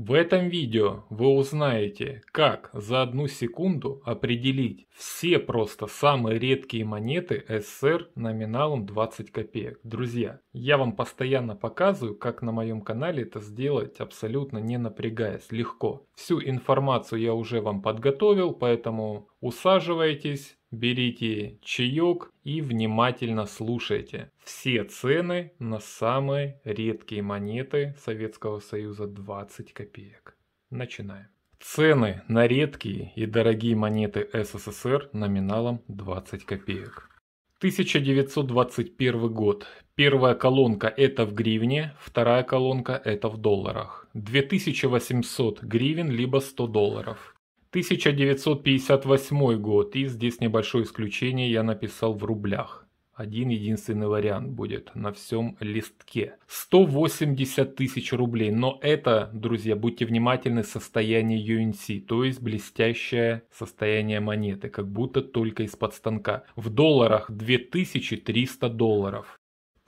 В этом видео вы узнаете, как за одну секунду определить все просто самые редкие монеты СССР номиналом 20 копеек. Друзья, я вам постоянно показываю, как на моем канале это сделать абсолютно не напрягаясь, легко. Всю информацию я уже вам подготовил, поэтому усаживайтесь, Берите чаек и внимательно слушайте. Все цены на самые редкие монеты Советского Союза 20 копеек. Начинаем. Цены на редкие и дорогие монеты СССР номиналом 20 копеек. 1921 год. Первая колонка это в гривне, вторая колонка это в долларах. 2800 гривен либо 100 долларов. 1958 год, и здесь небольшое исключение я написал в рублях. Один единственный вариант будет на всем листке. 180 тысяч рублей. Но это, друзья, будьте внимательны, состояние UNC, то есть блестящее состояние монеты, как будто только из-под станка. В долларах 2300 долларов.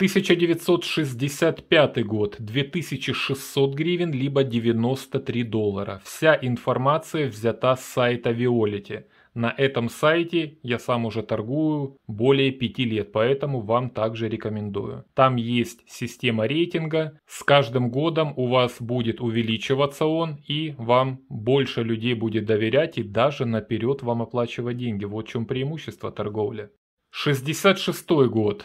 1965 год, 2600 гривен, либо 93 доллара. Вся информация взята с сайта Виолити. На этом сайте я сам уже торгую более 5 лет, поэтому вам также рекомендую. Там есть система рейтинга, с каждым годом у вас будет увеличиваться он и вам больше людей будет доверять и даже наперед вам оплачивать деньги. Вот в чем преимущество торговли. 66 год,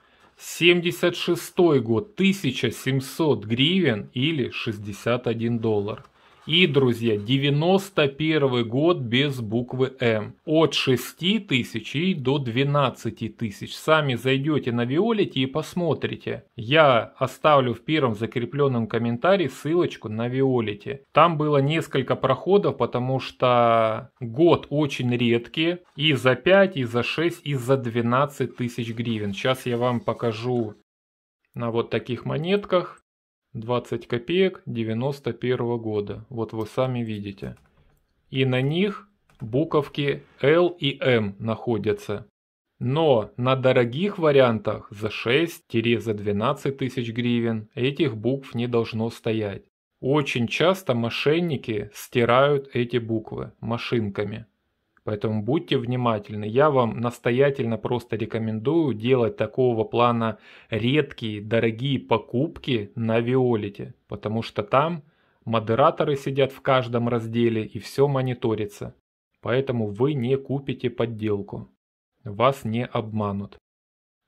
76 год 1700 гривен или 61 доллар. И, друзья, 91 год без буквы М. От 6 тысяч и до 12 тысяч. Сами зайдете на Виолите и посмотрите. Я оставлю в первом закрепленном комментарии ссылочку на Виолите. Там было несколько проходов, потому что год очень редкий. И за 5, и за 6, и за 12 тысяч гривен. Сейчас я вам покажу на вот таких монетках. 20 копеек 91 года, вот вы сами видите. И на них буковки L и M находятся. Но на дорогих вариантах за 6-12 тысяч гривен этих букв не должно стоять. Очень часто мошенники стирают эти буквы машинками. Поэтому будьте внимательны. Я вам настоятельно просто рекомендую делать такого плана редкие, дорогие покупки на Виолите, потому что там модераторы сидят в каждом разделе и все мониторится. Поэтому вы не купите подделку. Вас не обманут.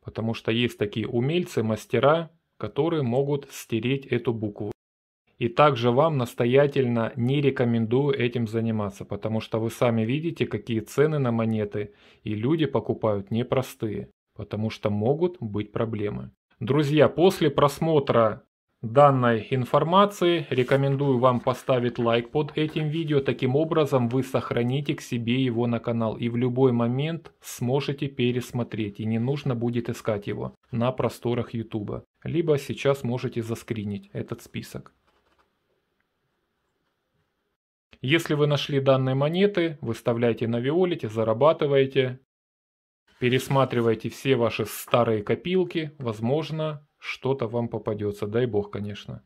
Потому что есть такие умельцы, мастера, которые могут стереть эту букву. И также вам настоятельно не рекомендую этим заниматься, потому что вы сами видите, какие цены на монеты, и люди покупают непростые, потому что могут быть проблемы. Друзья, после просмотра данной информации рекомендую вам поставить лайк под этим видео. Таким образом вы сохраните к себе его на канал и в любой момент сможете пересмотреть и не нужно будет искать его на просторах YouTube. Либо сейчас можете заскринить этот список. Если вы нашли данные монеты, выставляйте на Виолите, зарабатываете, пересматривайте все ваши старые копилки, возможно, что-то вам попадется, дай бог, конечно.